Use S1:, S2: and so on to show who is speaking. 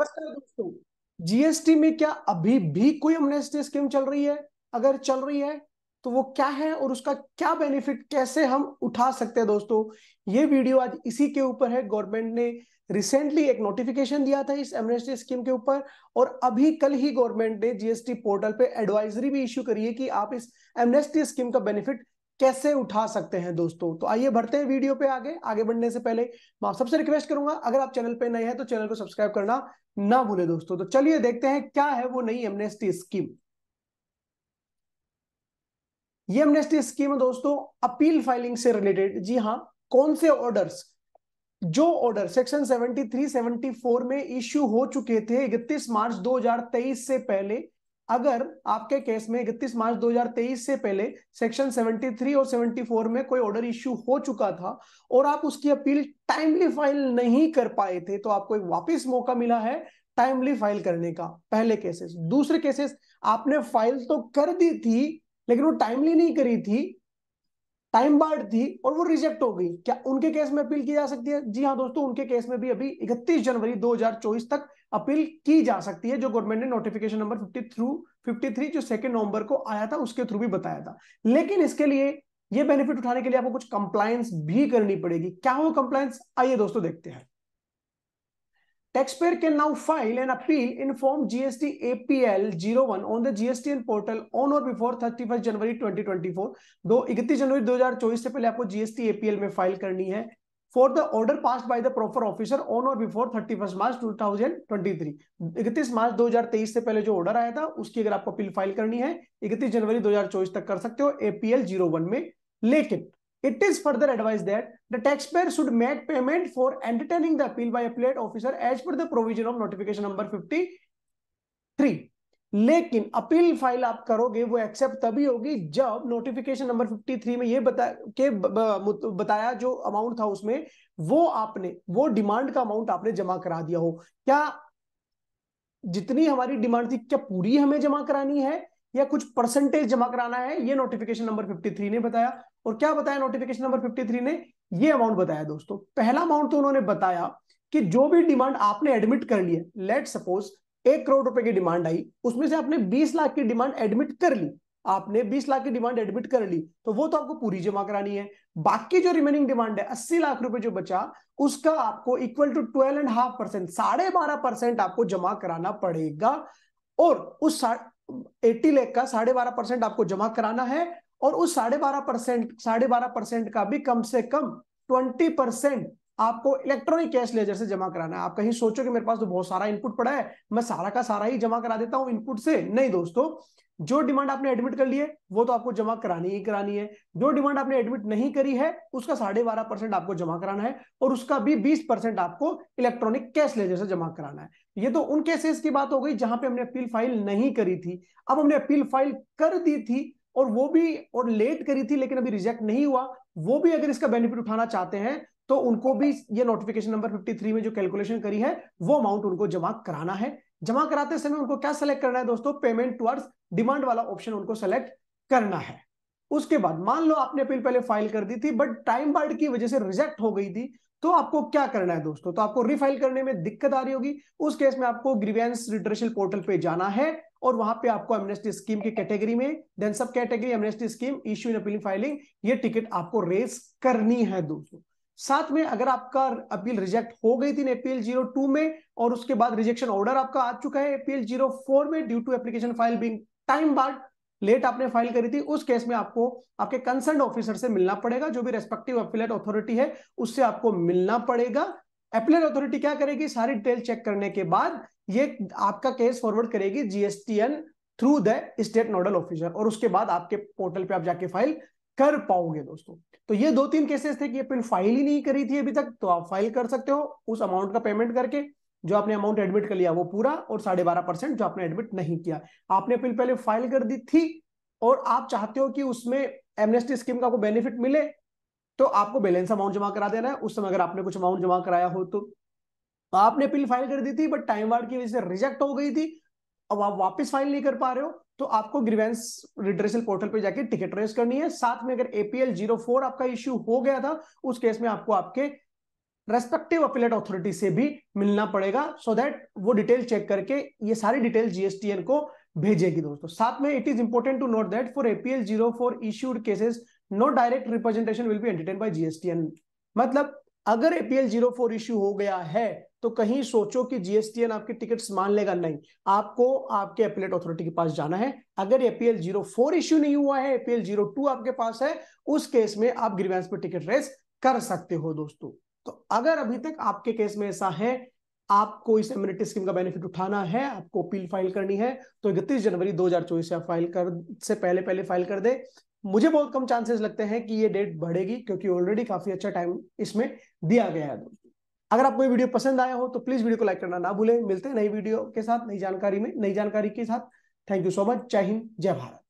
S1: दोस्तों जीएसटी में क्या अभी भी कोई एमनेस्टी स्कीम चल रही है अगर चल रही है तो वो क्या है और उसका क्या बेनिफिट कैसे हम उठा सकते हैं दोस्तों ये वीडियो आज इसी के ऊपर है गवर्नमेंट ने रिसेंटली एक नोटिफिकेशन दिया था इस एमनेस्टी स्कीम के ऊपर और अभी कल ही गवर्नमेंट ने जीएसटी पोर्टल पे एडवाइजरी भी इश्यू करी है कि आप इस एमनेस्टी स्कीम का बेनिफिट कैसे उठा सकते हैं दोस्तों तो आइए बढ़ते हैं वीडियो पे आगे आगे बढ़ने से पहले मैं आप सबसे रिक्वेस्ट करूंगा अगर आप चैनल पे नए हैं तो चैनल को सब्सक्राइब करना ना भूले दोस्तों तो चलिए देखते हैं क्या है वो नई एमनेस्टी स्कीम ये एमनेस्टी स्कीम दोस्तों अपील फाइलिंग से रिलेटेड जी हाँ कौन से ऑर्डर्स जो ऑर्डर सेक्शन 73, 74 में इश्यू हो चुके थे 31 मार्च 2023 से पहले अगर आपके केस में इकतीस मार्च 2023 से पहले सेक्शन 73 और 74 में कोई ऑर्डर इश्यू हो चुका था और आप उसकी अपील टाइमली फाइल नहीं कर पाए थे तो आपको एक वापस मौका मिला है टाइमली फाइल करने का पहले केसेस दूसरे केसेस आपने फाइल तो कर दी थी लेकिन वो टाइमली नहीं करी थी टाइम बार्ड थी और वो रिजेक्ट हो गई क्या उनके केस में अपील की जा सकती है जी हाँ दोस्तों उनके केस में भी अभी 31 जनवरी 2024 तक अपील की जा सकती है जो गवर्नमेंट ने notification number fifty through fifty three जो सेकेंड नवंबर को आया था उसके थ्रू भी बताया था लेकिन इसके लिए ये बेनिफिट उठाने के लिए आपको कुछ कंप्लायंस भी करनी पड़ेगी क्या हो कंप्लायंस आइए दोस्तों देखते हैं can now file an appeal in form GST APL zero one on the GST and portal on or before thirty first January twenty twenty four दो इकतीस जनवरी दो हजार चौबीस से पहले आपको जीएसटी एपीएल में फाइल करनी है for the order pass by the proper officer on or before thirty first March two thousand twenty three इकतीस मार्च दो हजार तेईस से पहले जो ऑर्डर आया था उसकी अगर आपको अपील फाइल करनी है इकतीस जनवरी दो हजार चौबीस तक कर सकते हो एपीएल जीरो वन में लेकिन it is further advise that the tax payer should make payment for entertaining the appeal by appellate officer as per the provision of notification number fifty three लेकिन अपील फाइल आप करोगे वो accept तभी होगी जब notification number 53 में ये बता के बताया जो अमाउंट था उसमें वो आपने वो डिमांड का अमाउंट आपने जमा करा दिया हो क्या जितनी हमारी डिमांड थी क्या पूरी हमें जमा करानी है या कुछ परसेंटेज जमा कराना है ये नोटिफिकेशन नंबर 53 ने बताया और क्या बताया नोटिफिकेशन नंबर 53 ने ये अमाउंट बताया दोस्तों पहला अमाउंट तो उन्होंने बताया कि जो भी डिमांड आपने एडमिट कर लिया लेट सपोज एक करोड़ रुपए की डिमांड आई उसमें से आपने बीस लाख की डिमांड एडमिट कर ली आपने बीस लाख की डिमांड एडमिट कर ली तो वो तो आपको पूरी जमा करानी है बाकी जो रिमेनिंग डिमांड है अस्सी लाख रुपए जो बचा उसका आपको equal to twelve and half percent साढ़े बारह परसेंट आपको जमा कराना पड़ेगा और उस एट्टी लेख का साढ़े बारह परसेंट आपको जमा कराना है और उस साढ़े बारह परसेंट साढ़े बारह परसेंट का भी कम से कम ट्वेंटी परसेंट आपको इलेक्ट्रॉनिक कैश लेजर से जमा कराना है आप कहीं सोचो कि मेरे पास तो बहुत सारा इनपुट पड़ा है मैं सारा का सारा ही जमा करा देता हूं इनपुट से नहीं दोस्तों जो डिमांड आपने एडमिट कर लिए है वो तो आपको जमा करानी ही करानी है जो डिमांड आपने एडमिट नहीं करी है उसका साढ़े बारह परसेंट आपको जमा कराना है और उसका भी बीस परसेंट आपको इलेक्ट्रॉनिक कैश लेजर से जमा कराना है ये तो उन केसेस की बात हो गई जहां पे हमने अपील फाइल नहीं करी थी अब हमने अपील फाइल कर दी थी और वो भी और लेट करी थी लेकिन अभी रिजेक्ट नहीं हुआ वो भी अगर इसका बेनिफिट उठाना चाहते हैं तो उनको भी ये नोटिफिकेशन नंबर 53 में जो कैलकुलेशन करी है वो अमाउंट उनको जमा कराना है जमा कराते समय उनको क्या सेलेक्ट करना है दोस्तों पेमेंट टूअर्ड्स डिमांड वाला ऑप्शन उनको सेलेक्ट करना है उसके बाद मान लो आपने अपील पहले फाइल कर दी थी बट टाइम बार्ड की वजह से रिजेक्ट हो गई थी तो आपको क्या करना है दोस्तों तो आपको रिफाइल करने में दिक्कत आ रही होगी उस केस में आपको ग्रीवेंस रिट्रेशन पोर्टल पे जाना है और वहां पे आपको एमनेस्टी स्कीम की कैटेगरी में then sub category amnesty scheme issue in appealing filing ये टिकट आपको रेस करनी है दोस्तों साथ में अगर आपका अपील रिजेक्ट हो गई थी अपील जीरो टू में और उसके बाद रिजेक्शन ऑर्डर आपका आ चुका है अपील जीरो फोर में due to application file being time bar late आपने फाइल करी थी उस केस में आपको आपके कंसर्न ऑफिसर से मिलना पड़ेगा जो भी रेस्पेक्टिव अपीलेट अथॉरिटी है उससे आपको मिलना पड़ेगा अपीलेट अथॉरिटी क्या करेगी सारी डिटेल चेक करने के बाद ये आपका केस फॉरवर्ड करेगी GSTN through the state nodal officer और उसके बाद आपके पोर्टल पे आप जाके फाइल कर पाओगे दोस्तों तो ये दो तीन केसेस थे कि आपने फाइल ही नहीं करी थी अभी तक तो आप फाइल कर सकते हो उस अमाउंट का पेमेंट करके जो आपने अमाउंट एडमिट कर लिया वो पूरा और साढ़े बारह परसेंट जो आपने एडमिट नहीं किया आपने अपील पहले फाइल कर दी थी और आप चाहते हो कि उसमें एमनेस्टी स्कीम का आपको बेनिफिट मिले तो आपको बैलेंस अमाउंट जमा करा देना है उस समय अगर आपने कुछ अमाउंट जमा कराया हो तो आपने अपील फाइल कर दी थी बट टाइम वार्ड की वजह से रिजेक्ट हो गई थी अब आप वापस फाइल नहीं कर पा रहे हो तो आपको ग्रीवेंस रिड्रेसल पोर्टल पे जाके टिकट रेस करनी है साथ में अगर एपीएल जीरो फोर आपका इश्यू हो गया था उस केस में आपको आपके रेस्पेक्टिव अपीलेट अथॉरिटी से भी मिलना पड़ेगा सो so दैट वो डिटेल चेक करके ये सारी डिटेल जीएसटीएन को भेजेगी दोस्तों साथ में it is important to note that for APL zero four issued cases no direct representation will be entertain by GSTN मतलब अगर एपीएल जीरो फोर इश्यू हो गया है तो कहीं सोचो कि जीएसटीएन आपके टिकट्स मान लेगा नहीं आपको आपके अपीलेट अथॉरिटी के पास जाना है अगर एपीएल जीरो फोर इश्यू नहीं हुआ है एपीएल जीरो टू आपके पास है उस केस में आप ग्रीवेंस पर टिकट रेस कर सकते हो दोस्तों तो अगर अभी तक आपके केस में ऐसा है आपको इस एम्यूनिटी स्कीम का बेनिफिट उठाना है आपको अपील फाइल करनी है तो इकतीस जनवरी दो से आप फाइल कर से पहले पहले फाइल कर दे मुझे बहुत कम चांसेस लगते हैं कि ये डेट बढ़ेगी क्योंकि ऑलरेडी काफी अच्छा टाइम इसमें दिया गया है अगर आपको ये वीडियो पसंद आया हो तो प्लीज वीडियो को लाइक करना ना भूलें मिलते हैं नई वीडियो के साथ नई जानकारी में नई जानकारी के साथ थैंक यू सो मच जय हिंद जय भारत